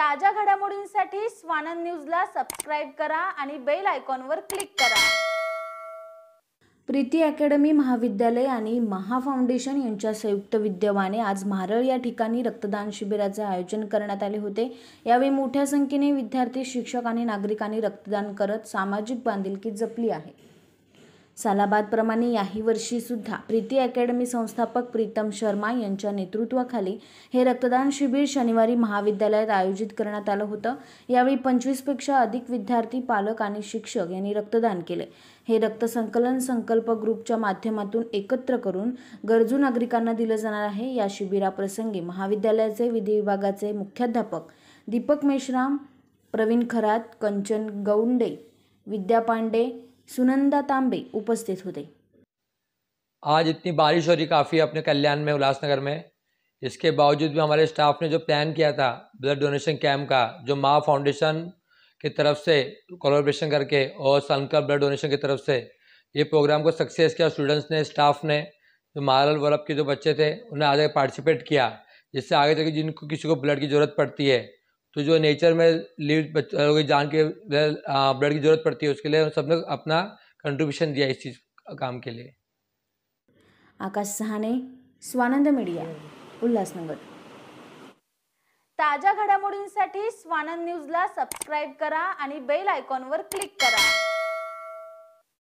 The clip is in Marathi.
ताज्या घडामोडींसाठी स्वानंद न्यूजला सबस्क्राईब करा आणि बेल आयकॉनवर क्लिक करा प्रीती अकॅडमी महाविद्यालय आणि महाफाउंडेशन यांच्या संयुक्त विद्यमाने आज महारळ या ठिकाणी रक्तदान शिबिराचे आयोजन करण्यात आले होते यावेळी मोठ्या संख्येने विद्यार्थी शिक्षक आणि नागरिकांनी रक्तदान करत सामाजिक बांधिलकी जपली आहे सालाबादप्रमाणे याही वर्षीसुद्धा प्रीती अकॅडमी संस्थापक प्रीतम शर्मा यांच्या नेतृत्वाखाली हे रक्तदान शिबिर शनिवारी महाविद्यालयात आयोजित करण्यात आलं होतं यावेळी पंचवीसपेक्षा अधिक विद्यार्थी पालक आणि शिक्षक यांनी रक्तदान केले हे रक्तसंकलन संकल्प ग्रुपच्या माध्यमातून एकत्र करून गरजू नागरिकांना दिलं जाणार आहे या शिबिराप्रसंगी महाविद्यालयाचे विधी विभागाचे मुख्याध्यापक दीपक मेश्राम प्रवीण खरात कंचन गौंडे विद्या पांडे सुनंदा तांबे उपस्थित होते आज इतनी बारिश हो रही काफ़ी अपने कल्याण में उल्लासनगर में इसके बावजूद भी हमारे स्टाफ ने जो प्लान किया था ब्लड डोनेशन कैंप का जो माँ फाउंडेशन की तरफ से कोलोब्रेशन करके और संकल्प ब्लड डोनेशन की तरफ से ये प्रोग्राम को सक्सेस किया स्टूडेंट्स ने स्टाफ ने जो मारल वर्ल्ड के जो बच्चे थे उन्हें आगे पार्टिसिपेट किया जिससे आगे तक जिनको किसी को ब्लड की ज़रूरत पड़ती है तो जो नेचर में लिव की जान के ब्लड की जरूरत पड़ती है उसके लिए सबने अपना कंट्रीब्यूशन दिया इस चीज़ काम के लिए आकाश सहाने स्वानंद मीडिया उल्हासनगर ताज्या घडामोडींसाठी स्वानंद न्यूजला सबस्क्राईब करा आणि बेल आयकॉनवर क्लिक करा